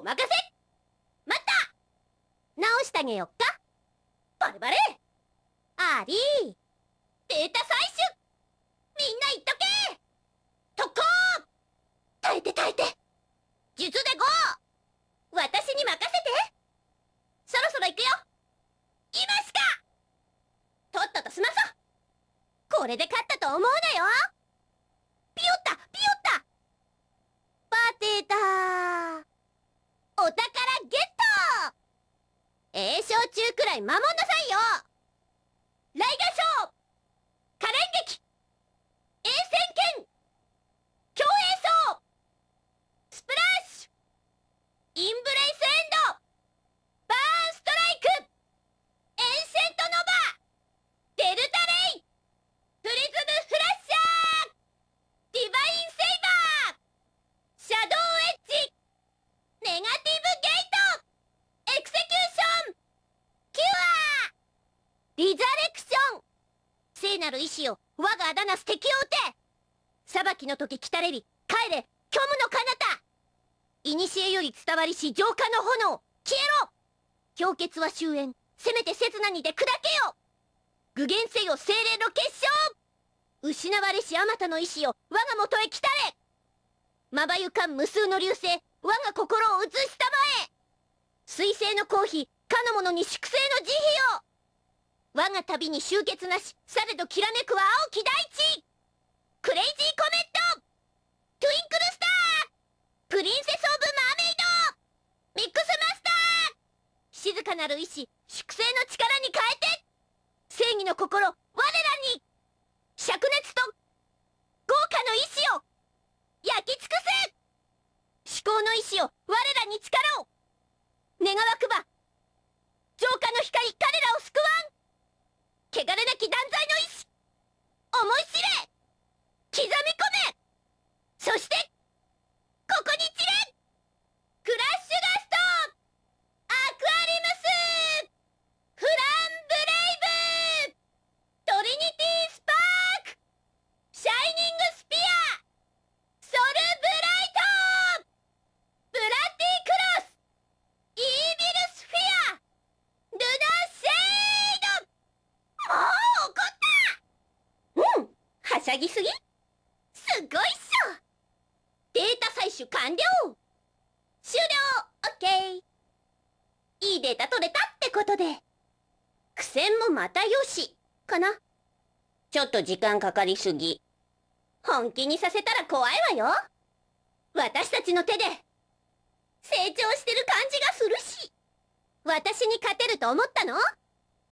お任せ待った直してあげよっかバレバレアリーデータ採取みんな言っとけ特攻耐えて耐えて術で GO 私に任せてそろそろ行くよ今しかとっとと済まそうこれで勝ったと思うなよ中くらい守んなさいよライガー賞可憐劇衛戦剣競泳層スプラッシュインブラリザレクション聖なる意志を我がアダナス敵を撃て裁きの時来たれり帰れ虚無の彼方古より伝わりし浄化の炎消えろ氷結は終焉せめて刹那にて砕けよ具現せよ精霊の結晶失われしあまたの意志を我が元へ来たれまばゆかん無数の流星我が心を映したまえ彗星の光比かの者に粛清の慈悲を我が旅に終結なしされどきらめくは青き大地クレイジーコメットトゥインクルスタープリンセス・オブ・マーメイドミックスマスター静かなる意志粛清の力に変えて正義の心我らに灼熱とそしてここに散れクラッシュガストアクアリムスフランブレイブトリニティスパークシャイニングスピアソルブライトブラッディクロスイービルスフィアルナシェイドもう怒ったうんはしゃぎすぎ取完了終了ケーいいデータ取れたってことで苦戦もまたよしかなちょっと時間かかりすぎ本気にさせたら怖いわよ私たちの手で成長してる感じがするし私に勝てると思ったの